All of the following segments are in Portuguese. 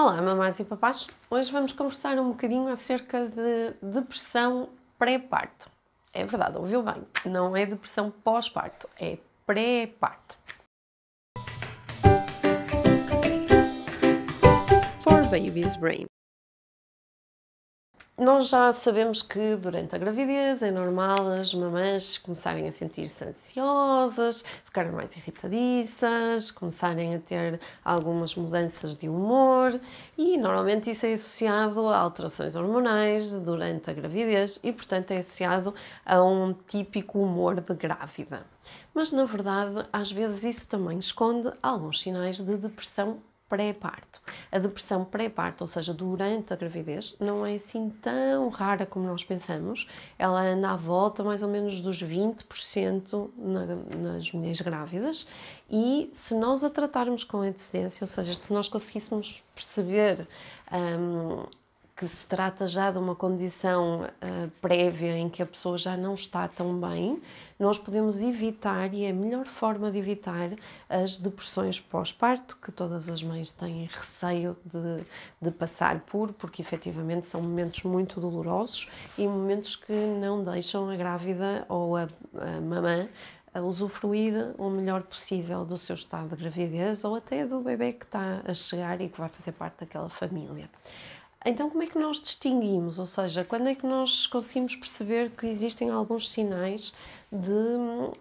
Olá, mamás e papás! Hoje vamos conversar um bocadinho acerca de depressão pré-parto. É verdade, ouviu bem, não é depressão pós-parto, é pré-parto. For Baby's Brain nós já sabemos que durante a gravidez é normal as mamães começarem a sentir-se ansiosas, ficarem mais irritadiças, começarem a ter algumas mudanças de humor e normalmente isso é associado a alterações hormonais durante a gravidez e, portanto, é associado a um típico humor de grávida. Mas na verdade, às vezes isso também esconde alguns sinais de depressão pré-parto. A depressão pré-parto, ou seja, durante a gravidez, não é assim tão rara como nós pensamos. Ela anda à volta mais ou menos dos 20% na, nas mulheres grávidas e se nós a tratarmos com antecedência, ou seja, se nós conseguíssemos perceber um, que se trata já de uma condição uh, prévia em que a pessoa já não está tão bem, nós podemos evitar, e é a melhor forma de evitar, as depressões pós-parto, que todas as mães têm receio de, de passar por, porque efetivamente são momentos muito dolorosos e momentos que não deixam a grávida ou a, a mamã a usufruir o melhor possível do seu estado de gravidez ou até do bebê que está a chegar e que vai fazer parte daquela família. Então, como é que nós distinguimos? Ou seja, quando é que nós conseguimos perceber que existem alguns sinais de,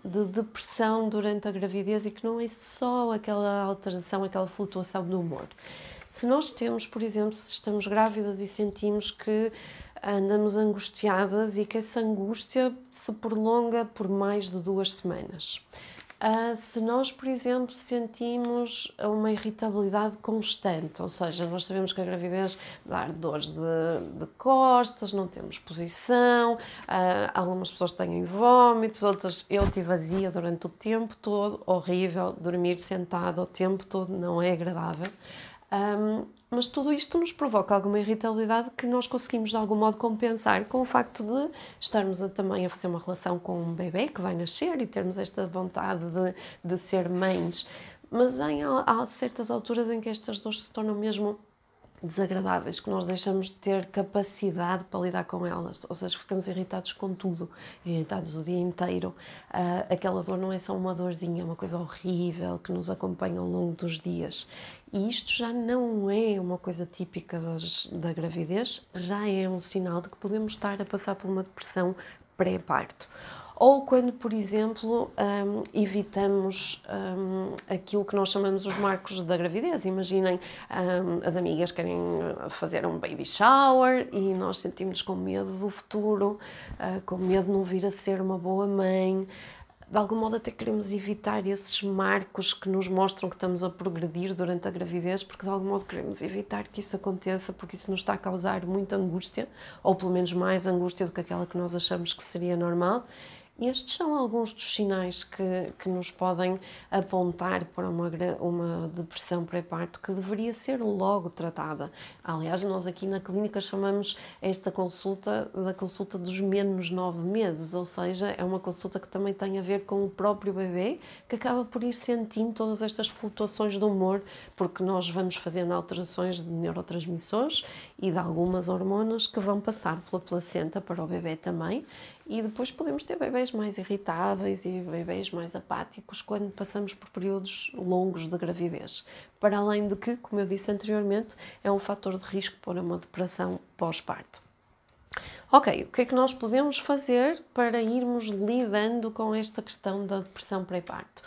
de depressão durante a gravidez e que não é só aquela alteração, aquela flutuação do humor? Se nós temos, por exemplo, se estamos grávidas e sentimos que andamos angustiadas e que essa angústia se prolonga por mais de duas semanas. Uh, se nós, por exemplo, sentimos uma irritabilidade constante, ou seja, nós sabemos que a gravidez dá dores de, de costas, não temos posição, uh, algumas pessoas têm vômitos, outras eu tive vazia durante o tempo todo, horrível, dormir sentado o tempo todo não é agradável. Um, mas tudo isto nos provoca alguma irritabilidade que nós conseguimos de algum modo compensar com o facto de estarmos a, também a fazer uma relação com um bebê que vai nascer e termos esta vontade de, de ser mães. Mas em, há certas alturas em que estas dores se tornam mesmo desagradáveis, que nós deixamos de ter capacidade para lidar com elas, ou seja, ficamos irritados com tudo, irritados o dia inteiro. Uh, aquela dor não é só uma dorzinha, é uma coisa horrível que nos acompanha ao longo dos dias. E isto já não é uma coisa típica das, da gravidez, já é um sinal de que podemos estar a passar por uma depressão pré-parto ou quando, por exemplo, um, evitamos um, aquilo que nós chamamos os marcos da gravidez. Imaginem, um, as amigas querem fazer um baby shower e nós sentimos com medo do futuro, uh, com medo de não vir a ser uma boa mãe. De algum modo, até queremos evitar esses marcos que nos mostram que estamos a progredir durante a gravidez, porque de algum modo queremos evitar que isso aconteça, porque isso nos está a causar muita angústia, ou pelo menos mais angústia do que aquela que nós achamos que seria normal estes são alguns dos sinais que, que nos podem apontar para uma, uma depressão pré-parto que deveria ser logo tratada. Aliás, nós aqui na clínica chamamos esta consulta da consulta dos menos nove meses, ou seja, é uma consulta que também tem a ver com o próprio bebê que acaba por ir sentindo todas estas flutuações do humor, porque nós vamos fazendo alterações de neurotransmissores e de algumas hormonas que vão passar pela placenta para o bebê também e depois podemos ter bebês mais irritáveis e bebês mais apáticos quando passamos por períodos longos de gravidez. Para além de que, como eu disse anteriormente, é um fator de risco para uma depressão pós-parto. Ok, o que é que nós podemos fazer para irmos lidando com esta questão da depressão pré-parto?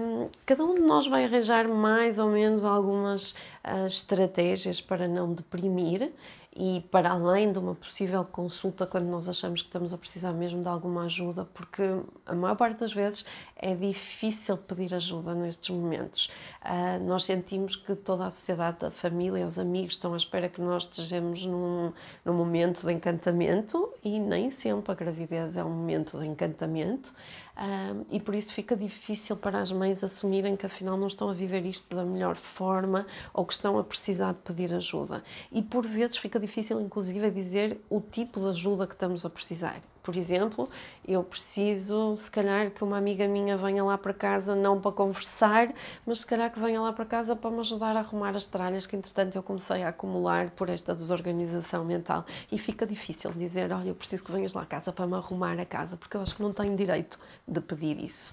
Um, cada um de nós vai arranjar mais ou menos algumas uh, estratégias para não deprimir e para além de uma possível consulta quando nós achamos que estamos a precisar mesmo de alguma ajuda, porque a maior parte das vezes é difícil pedir ajuda nestes momentos. Uh, nós sentimos que toda a sociedade, a família, os amigos estão à espera que nós estejamos num, num momento de encantamento e nem sempre a gravidez é um momento de encantamento. Uh, e por isso fica difícil para as mães assumirem que afinal não estão a viver isto da melhor forma ou que estão a precisar de pedir ajuda. E por vezes fica difícil, inclusive, dizer o tipo de ajuda que estamos a precisar por exemplo, eu preciso, se calhar, que uma amiga minha venha lá para casa, não para conversar, mas se calhar que venha lá para casa para me ajudar a arrumar as tralhas que, entretanto, eu comecei a acumular por esta desorganização mental. E fica difícil dizer: olha, eu preciso que venhas lá a casa para me arrumar a casa, porque eu acho que não tenho direito de pedir isso.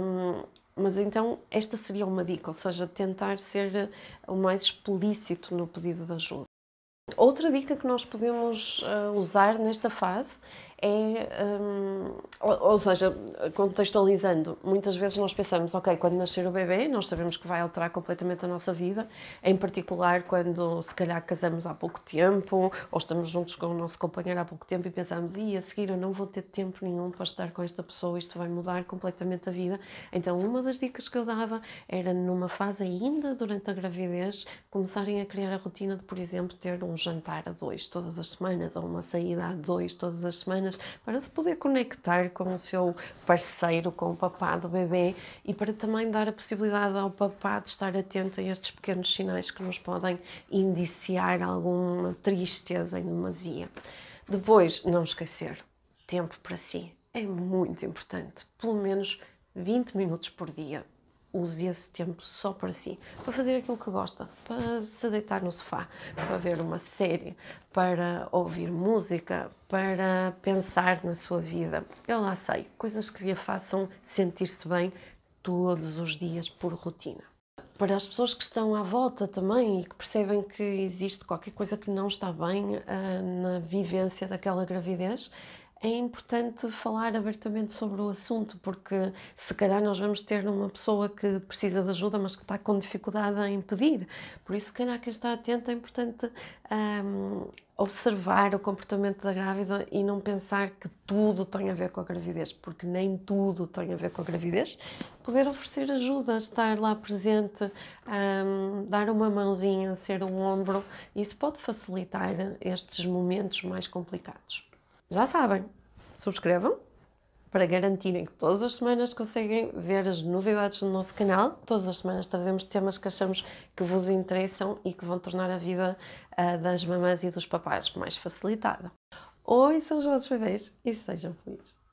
Um, mas então esta seria uma dica, ou seja, tentar ser eh, o mais explícito no pedido de ajuda. Outra dica que nós podemos eh, usar nesta fase é. Hum, ou, ou, seja, contextualizando, muitas vezes nós pensamos, ok, quando nascer o bebê, nós sabemos que vai alterar completamente a nossa vida, em particular quando se calhar casamos há pouco tempo ou estamos juntos com o nosso companheiro há pouco tempo e pensamos, e a seguir eu não vou ter tempo nenhum para estar com esta pessoa, isto vai mudar completamente a vida. Então, uma das dicas que eu dava era numa fase ainda durante a gravidez começarem a criar a rotina de, por exemplo, ter um jantar a dois todas as semanas ou uma saída a dois todas as semanas semanas, para se poder conectar com o seu parceiro, com o papá do bebê e para também dar a possibilidade ao papá de estar atento a estes pequenos sinais que nos podem indiciar alguma tristeza em demasia. Depois, não esquecer, tempo para si é muito importante, pelo menos 20 minutos por dia use esse tempo só para si, para fazer aquilo que gosta, para se deitar no sofá, para ver uma série, para ouvir música, para pensar na sua vida. Eu lá sei, coisas que lhe façam sentir-se bem todos os dias por rotina. Para as pessoas que estão à volta também e que percebem que existe qualquer coisa que não está bem uh, na vivência daquela gravidez, é importante falar abertamente sobre o assunto, porque se calhar nós vamos ter uma pessoa que precisa de ajuda, mas que está com dificuldade em pedir. Por isso, se calhar quem está atento é importante um, observar o comportamento da grávida e não pensar que tudo tem a ver com a gravidez, porque nem tudo tem a ver com a gravidez. Poder oferecer ajuda, estar lá presente, um, dar uma mãozinha, ser um ombro, isso pode facilitar estes momentos mais complicados. Já sabem, subscrevam para garantirem que todas as semanas conseguem ver as novidades do nosso canal. Todas as semanas trazemos temas que achamos que vos interessam e que vão tornar a vida uh, das mamães e dos papás mais facilitada. Oi, são os vossos bebês e sejam felizes.